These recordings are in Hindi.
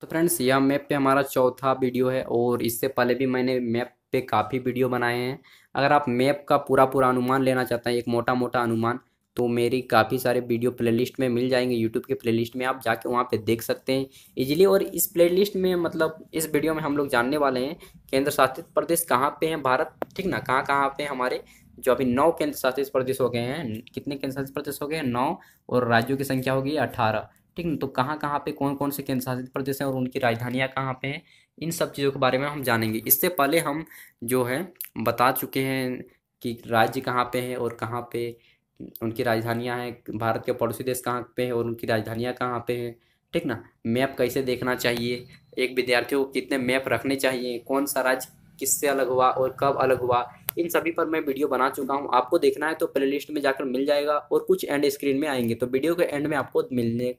तो फ्रेंड्स यह मैप पे हमारा चौथा वीडियो है और इससे पहले भी मैंने मैप पे काफ़ी वीडियो बनाए हैं अगर आप मैप का पूरा पूरा अनुमान लेना चाहते हैं एक मोटा मोटा अनुमान तो मेरी काफ़ी सारे वीडियो प्लेलिस्ट में मिल जाएंगे यूट्यूब के प्लेलिस्ट में आप जाके वहाँ पे देख सकते हैं इजीली और इस प्लेलिस्ट में मतलब इस वीडियो में हम लोग जानने वाले हैं केंद्र शासित प्रदेश कहाँ पे हैं भारत ठीक ना कहाँ कहाँ पे हमारे जो अभी नौ केंद्र शासित प्रदेश हो गए हैं कितने केंद्र शासित प्रदेश हो गए हैं नौ और राज्यों की संख्या होगी अठारह ठीक तो कहाँ कहाँ पे कौन कौन से केंद्र शासित प्रदेश हैं और उनकी राजधानियाँ कहाँ पे हैं इन सब चीज़ों के बारे में हम जानेंगे इससे पहले हम जो है बता चुके हैं कि राज्य कहाँ पे हैं और कहाँ पे उनकी राजधानियाँ हैं भारत के पड़ोसी देश कहाँ पे हैं और उनकी राजधानियाँ कहाँ पे हैं ठीक ना मैप कैसे देखना चाहिए एक विद्यार्थी को कितने मैप रखने चाहिए कौन सा राज्य किससे अलग हुआ और कब अलग हुआ इन सभी पर मैं वीडियो बना चुका हूँ आपको देखना है तो प्ले में जाकर मिल जाएगा और कुछ एंड स्क्रीन में आएंगे तो वीडियो के एंड में आपको मिलने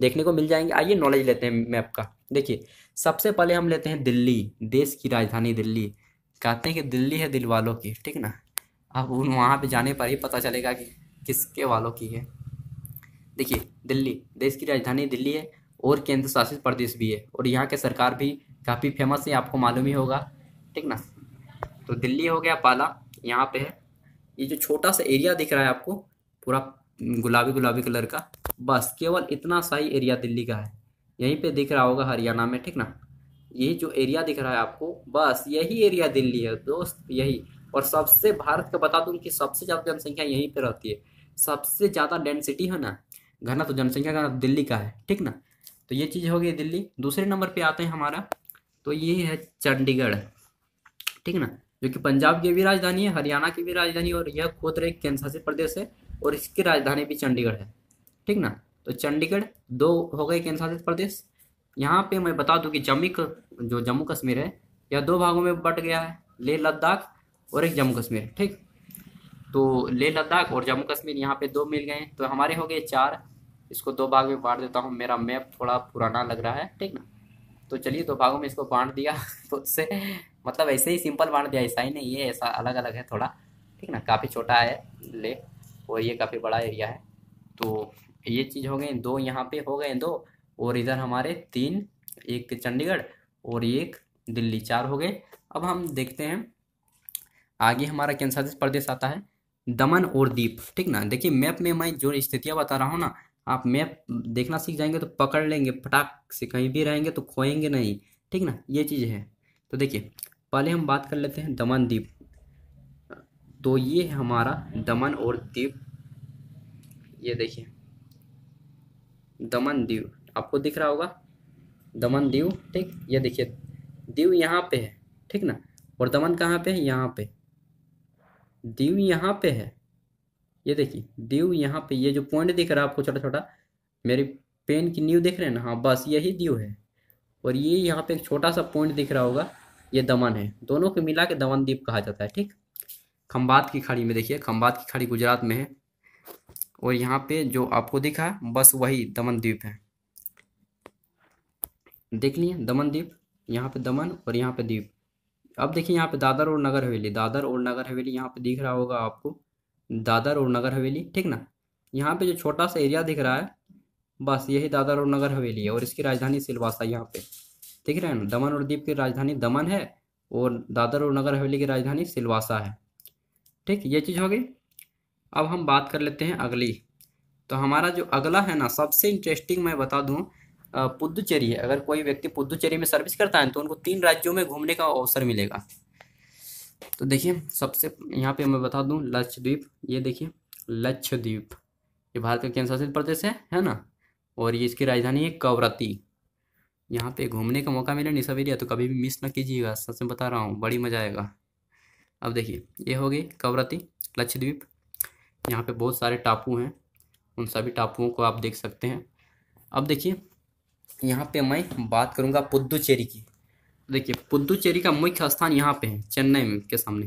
देखने को मिल जाएंगे आइए नॉलेज लेते हैं मैप का देखिए सबसे पहले हम लेते हैं दिल्ली देश की राजधानी दिल्ली कहते हैं कि दिल्ली है दिल वालों की ठीक ना अब उन वहाँ पर जाने पर ही पता चलेगा कि किसके वालों की है देखिए दिल्ली देश की राजधानी दिल्ली है और केंद्र शासित प्रदेश भी है और यहाँ के सरकार भी काफ़ी फेमस है आपको मालूम ही होगा ठीक ना तो दिल्ली हो गया पाला यहाँ पे है ये जो छोटा सा एरिया दिख रहा है आपको पूरा गुलाबी गुलाबी कलर का बस केवल इतना सा ही एरिया दिल्ली का है यहीं पे दिख रहा होगा हरियाणा में ठीक ना ये जो एरिया दिख रहा है आपको बस यही एरिया दिल्ली है दोस्त यही और सबसे भारत का बता दूँ कि सबसे ज़्यादा जनसंख्या यहीं पे रहती है सबसे ज़्यादा डेंसिटी है ना घना तो जनसंख्या का दिल्ली का है ठीक ना तो ये चीज़ हो गई दिल्ली दूसरे नंबर पे आते हैं हमारा तो ये है चंडीगढ़ ठीक ना जो कि पंजाब की भी राजधानी है हरियाणा की भी राजधानी और यह खुद एक केंद्र शासित प्रदेश है और इसकी राजधानी भी चंडीगढ़ है ठीक ना तो चंडीगढ़ दो हो गए केंद्र शासित प्रदेश यहाँ पे मैं बता दूँ कि जम्मू जो जम्मू कश्मीर है यह दो भागों में बट गया है लेह लद्दाख और एक जम्मू कश्मीर ठीक तो लेह लद्दाख और जम्मू कश्मीर यहाँ पे दो मिल गए तो हमारे हो गए चार इसको दो भाग में बांट देता हूँ मेरा मैप थोड़ा पुराना लग रहा है ठीक ना तो चलिए दो भागों में इसको बांट दिया तो उससे मतलब ऐसे ही सिंपल बांट दिया ऐसा ही नहीं है ऐसा अलग अलग है थोड़ा ठीक ना काफ़ी छोटा है लेक और ये काफ़ी बड़ा एरिया है तो ये चीज़ हो गई दो यहाँ पे हो गए दो और इधर हमारे तीन एक चंडीगढ़ और एक दिल्ली चार हो गए अब हम देखते हैं आगे हमारा केंद्र शासित प्रदेश आता है दमन और दीप ठीक ना देखिए मैप में मैं जो स्थितियाँ बता रहा हूँ ना आप मैप देखना सीख जाएंगे तो पकड़ लेंगे फटाक से कहीं भी रहेंगे तो खोएंगे नहीं ठीक ना ये चीज़ है तो देखिए पहले हम बात कर लेते हैं दमन द्वीप तो ये है हमारा दमन और द्वीप ये देखिए दमन दीव आपको दिख रहा होगा दमन दीव ठीक ये देखिए दीव यहाँ पे है ठीक ना और दमन कहाँ पे है यहाँ पे दीव यहाँ पे है ये देखिए दीव यहाँ पे ये जो पॉइंट दिख रहा है आपको छोटा छोटा मेरी पेन की नींव दिख रहे हैं ना हाँ बस यही दीव है और ये यहाँ पे एक छोटा सा पॉइंट दिख रहा होगा ये दमन है दोनों को मिला के दमन द्वीप कहा जाता है ठीक खम्बात की खाड़ी में देखिए खम्बात की खाड़ी गुजरात में है और यहाँ पे जो आपको दिखा बस वही दमन द्वीप है देख लिए दमन द्वीप यहाँ पे दमन और यहाँ पे द्वीप अब देखिए यहाँ पे दादर और नगर हवेली दादर और नगर हवेली यहाँ पे दिख रहा होगा आपको दादर और नगर हवेली ठीक ना यहाँ पे जो छोटा सा एरिया दिख रहा है बस यही दादर और नगर हवेली है और इसकी राजधानी सिलवासा यहाँ पे देख रहे हैं ना दमन और द्वीप की राजधानी दमन है और दादर और नगर हवेली की राजधानी सिलवासा है ठीक ये चीज़ हो गई अब हम बात कर लेते हैं अगली तो हमारा जो अगला है ना सबसे इंटरेस्टिंग मैं बता दूँ पुदुचेरी है अगर कोई व्यक्ति पुदुचेरी में सर्विस करता है तो उनको तीन राज्यों में घूमने का अवसर मिलेगा तो देखिए सबसे यहाँ पे मैं बता दूँ लक्षद्वीप ये देखिए लक्षद्वीप ये भारत का केंद्र शासित प्रदेश है है ना और ये इसकी राजधानी है कवरती यहाँ पे घूमने का मौका मिला निशा एरिया तो कभी भी मिस ना कीजिएगा सच में बता रहा हूँ बड़ी मज़ा आएगा अब देखिए ये हो गई कवरती लक्षद्वीप यहाँ पे बहुत सारे टापू हैं उन सभी टापुओं को आप देख सकते हैं अब देखिए यहाँ पे मैं बात करूँगा पुद्दुचेरी की देखिए पुद्दुचेरी का मुख्य स्थान यहाँ पे है चेन्नई में के सामने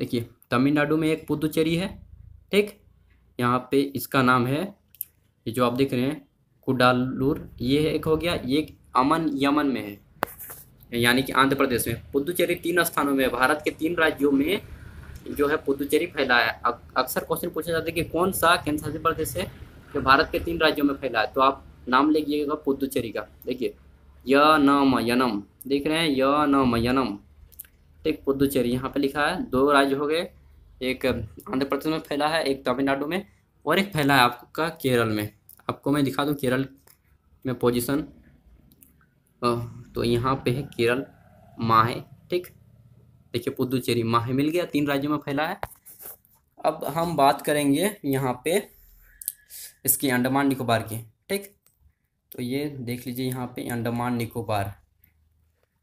देखिए तमिलनाडु में एक पुद्दुचेरी है ठीक यहाँ पे इसका नाम है ये जो आप देख रहे हैं कुडालूर ये एक हो गया ये अमन यमन में है यानी कि आंध्र प्रदेश में पुदुचेरी तीन स्थानों में भारत के तीन राज्यों में जो है पुदुचेरी फैला है अक्सर क्वेश्चन पूछा जाता है कि कौन सा केंद्र शासित प्रदेश है जो भारत के तीन राज्यों में फैला है तो आप नाम लीजिएगा पुदुचेरी का देखिए य न यनम देख रहे हैं य नम यनम ठीक पुदुचेरी यहाँ पे लिखा है दो राज्य हो गए एक आंध्र प्रदेश में फैला है एक तमिलनाडु में और एक फैला है आपका केरल में आपको मैं दिखा दूँ केरल में पोजिशन तो यहाँ पे है केरल माहे ठीक देखिए पुदुचेरी माहे मिल गया तीन राज्यों में फैला है अब हम बात करेंगे यहाँ पे इसकी अंडमान निकोबार की ठीक तो ये देख लीजिए यहाँ पे अंडमान निकोबार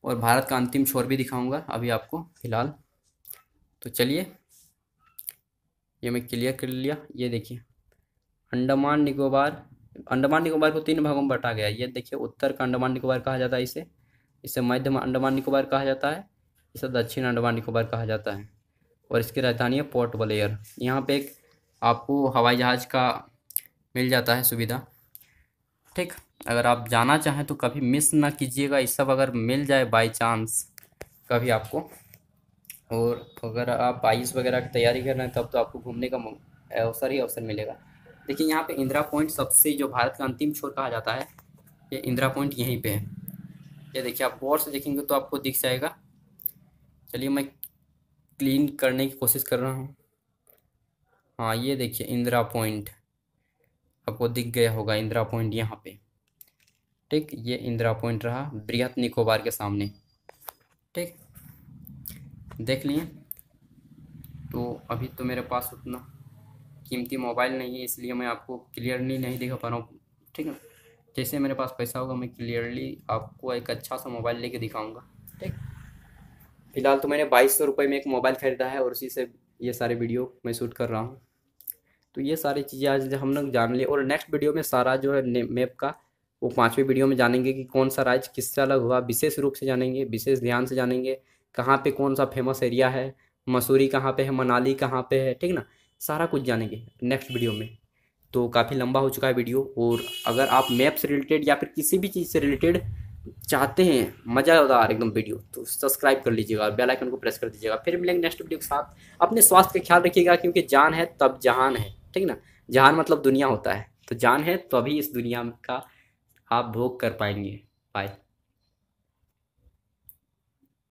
और भारत का अंतिम छोर भी दिखाऊंगा अभी आपको फिलहाल तो चलिए ये मैं क्लियर कर लिया ये देखिए अंडमान निकोबार अंडमान निकोबार को तीन भागों में बांटा गया ये देखिए उत्तर का अंडमान निकोबार कहा जाता है इसे इसे मध्य अंडमान निकोबार कहा जाता है इसे दक्षिण अंडमान निकोबार कहा जाता है और इसकी राजधानी है पोर्ट ब्लेयर यहाँ पे एक आपको हवाई जहाज़ का मिल जाता है सुविधा ठीक अगर आप जाना चाहें तो कभी मिस ना कीजिएगा इस सब अगर मिल जाए बाई चांस कभी आपको और अगर आप आइस वगैरह की तैयारी कर रहे हैं तब तो आपको घूमने का अवसर ही अवसर मिलेगा देखिए यहाँ पे इंदिरा पॉइंट सबसे जो भारत का अंतिम छोर कहा जाता है ये इंदिरा पॉइंट यहीं पे है ये देखिए आप गौर से देखेंगे तो आपको दिख जाएगा चलिए मैं क्लीन करने की कोशिश कर रहा हूँ हाँ ये देखिए इंदिरा पॉइंट आपको दिख गया होगा इंदिरा पॉइंट यहाँ पे ठीक ये इंदिरा पॉइंट रहा बृहत निकोबार के सामने ठीक देख लिए तो अभी तो मेरे पास उतना कीमती मोबाइल नहीं है इसलिए मैं आपको क्लियरली नहीं दिखा पा रहा हूँ ठीक है जैसे मेरे पास पैसा होगा मैं क्लियरली आपको एक अच्छा सा मोबाइल लेके दिखाऊंगा ठीक फिलहाल तो मैंने बाईस सौ रुपये में एक मोबाइल ख़रीदा है और उसी से ये सारे वीडियो मैं शूट कर रहा हूँ तो ये सारी चीज़ें आज हम लोग जान लिए और नेक्स्ट वीडियो में सारा जो है मैप का वो पाँचवें वीडियो में जानेंगे कि कौन सा राज्य किससे अलग हुआ विशेष रूप से जानेंगे विशेष ध्यान से जानेंगे कहाँ पर कौन सा फेमस एरिया है मसूरी कहाँ पर है मनाली कहाँ पर है ठीक ना सारा कुछ जानेंगे नेक्स्ट वीडियो में तो काफ़ी लंबा हो चुका है वीडियो और अगर आप मैप से रिलेटेड या फिर किसी भी चीज़ से रिलेटेड चाहते हैं मजा है एकदम वीडियो तो सब्सक्राइब कर लीजिएगा बेल आइकन को प्रेस कर दीजिएगा फिर मिलेंगे नेक्स्ट वीडियो के साथ अपने स्वास्थ्य का ख्याल रखिएगा क्योंकि जान है तब जहान है ठीक ना जहान मतलब दुनिया होता है तो जान है तभी इस दुनिया का आप भोग कर पाएंगे बाय